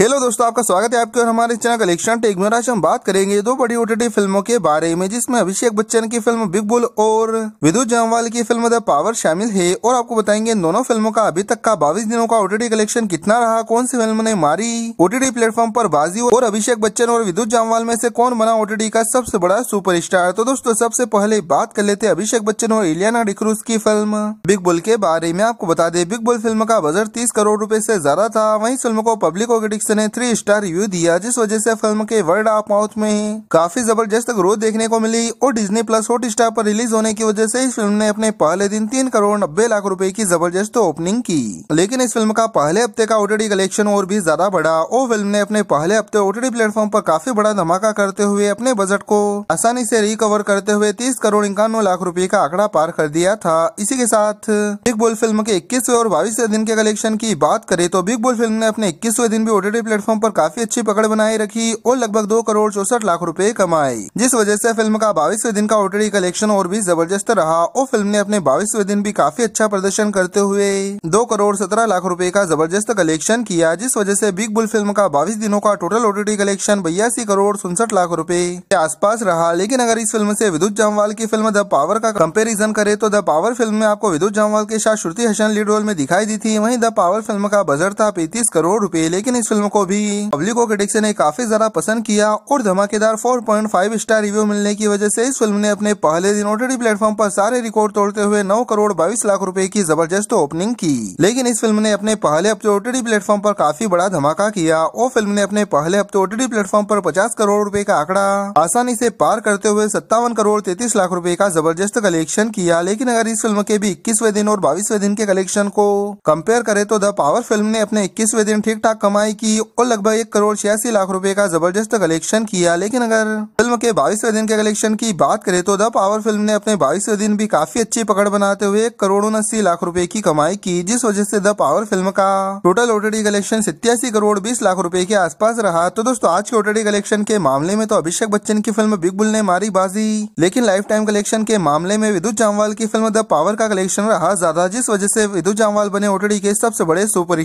hello दोस्तों आपका स्वागत है आपके और हमारे चैनल कलेक्शन टेक में आज हम बात करेंगे दो बड़ी ओटीटी फिल्मों के बारे में जिसमें अभिषेक बच्चन की फिल्म बिग बुल और विदु जामवाल की फिल्म द पावर शामिल है और आपको बताएंगे इन दोनों फिल्मों का अभी तक का बाईस दिनों का ओटीटी कलेक्शन कितना रहा कौन सी फिल्म ने मारी ओटीटी प्लेटफॉर्म पर बाजी और अभिषेक बच्चन और विद्युत जामवाल में से कौन बना ओटीटी का सबसे बड़ा सुपर तो दोस्तों सबसे पहले बात कर लेते अभिषेक बच्चन और इलियाना डिक्रूज की फिल्म बिग बुल के बारे में आपको बता दे बिग बुल फिल्म का बजट तीस करोड़ रूपए ऐसी ज्यादा था वही फिल्म को पब्लिक और ने थ्री स्टार रिव्यू दिया जिस वजह से फिल्म के वर्ड ऑफ माउथ में ही काफी जबरदस्त ग्रोथ देखने को मिली और डिज्नी प्लस हॉट स्टार पर रिलीज होने की वजह से इस फिल्म ने अपने पहले दिन तीन करोड़ नब्बे लाख रूपए की जबरदस्त ओपनिंग की लेकिन इस फिल्म का पहले हफ्ते का ओटीडी कलेक्शन और भी ज्यादा बढ़ा और फिल्म ने अपने पहले हफ्ते ओटीडी प्लेटफॉर्म पर काफी बड़ा धमाका करते हुए अपने बजट को आसानी से रिकवर करते हुए तीस करोड़ इक्यानवे लाख रूपए का आंकड़ा पार कर दिया था इसी के साथ बिग बुल फिल्म के इक्कीसवे और बाईसवे दिन के कलेक्शन की बात करे तो बिग बुल फिल्म ने अपने इक्कीसवे दिन भी ओटीडी ओटीटी प्लेटफॉर्म पर काफी अच्छी पकड़ बनाए रखी और लगभग दो करोड़ चौसठ लाख रूपए कमाए जिस वजह से फिल्म का बाईसवें दिन का ओटीडी कलेक्शन और भी जबरदस्त रहा और फिल्म ने अपने बाईसवें दिन भी काफी अच्छा प्रदर्शन करते हुए दो करोड़ सत्रह लाख रूपए का जबरदस्त कलेक्शन किया जिस वजह ऐसी बिग बुल फिल्म का बाईस दिनों का टोटल ओटीडी कलेक्शन बयासी करोड़ उनसठ लाख रूपए के आसपास रहा लेकिन अगर इस फिल्म ऐसी विद्युत जामवाल की फिल्म द पावर का कम्पेरिजन करे तो द पावर फिल्म में आपको विद्युत जामवाल के साथ श्रुति हसन लीड रोल में दिखाई दी थी वही द पावर फिल्म का बजट था पैंतीस करोड़ रूपए लेकिन इस फिल्म फिल्म को भी पब्लिक को क्रिटिक्स ने काफी ज्यादा पसंद किया और धमाकेदार 4.5 स्टार रिव्यू मिलने की वजह से इस फिल्म ने अपने पहले दिन ओटीटी प्लेटफॉर्म पर सारे रिकॉर्ड तोड़ते हुए 9 करोड़ बाईस लाख रुपए की जबरदस्त ओपनिंग की लेकिन इस फिल्म ने अपने पहले हफ्ते ओटीटी प्लेटफॉर्म पर काफी बड़ा धमाका किया और फिल्म ने अपने पहले हफ्ते ओटीटी प्लेटफॉर्म पर पचास करोड़ रूपए का आंकड़ा आसानी ऐसी पार करते हुए सत्तावन करोड़ तैतीस लाख रूपए का जबरदस्त कलेक्शन किया लेकिन अगर इस फिल्म के भी इक्कीसवे दिन और बाईसवे दिन के कलेक्शन को कम्पेयर करे तो द पावर फिल्म ने अपने इक्कीसवे दिन ठीक ठाक कमाई की और लगभग एक करोड़ छियासी लाख रुपए का जबरदस्त कलेक्शन किया लेकिन अगर फिल्म के बाईसवें दिन के कलेक्शन की बात करें तो द पावर फिल्म ने अपने बाईसवें दिन भी काफी अच्छी पकड़ बनाते हुए एक करोड़ उन्नासी लाख रूपए की कमाई की जिस वजह से द पावर फिल्म का टोटल ओटीटी कलेक्शन सितयासी करोड़ बीस लाख रूपए के आसपास रहा तो दोस्तों आज के ओटीटी कलेक्शन के मामले में तो अभिषेक बच्चन की फिल्म बिग बुल ने मारी बाजी लेकिन लाइफ टाइम कलेक्शन के मामले में विद्युत जामवाल की फिल्म द पावर का कलेक्शन रहा ज्यादा जिस वजह से विद्युत जामवाल बने ओटीटी के सबसे बड़े सुपर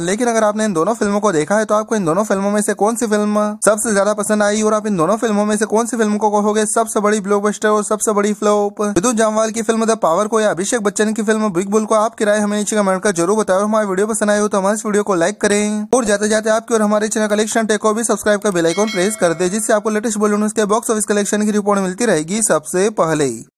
लेकिन अगर आपने इन दोनों फिल्मों को देखा देखा है तो आपको इन दोनों फिल्मों में से कौन सी फिल्म सबसे ज्यादा पसंद आई और आप इन दोनों फिल्मों में से कौन सी फिल्म को कहोगे सबसे बड़ी ब्लॉकबस्टर और सबसे बड़ी फ्लॉप विद्युत जामवाल की फिल्म द पावर को या अभिषेक बच्चन की फिल्म बिग बुल को आप किराए हमें नीचे कमेंट कर जरूर बताओ हमारे वीडियो पसंद आए हो तो हमारे वीडियो को लाइक करें और जाते जाते आपके और हमारे चैनल कलेक्शन टेक को भी सब्सक्राइब कर बेलाइकॉन प्रेस कर दे जिससे आपको लेटेस्ट बॉलीवुड के बॉक्स ऑफिस कलेक्शन की रिपोर्ट मिलती रहेगी सबसे पहले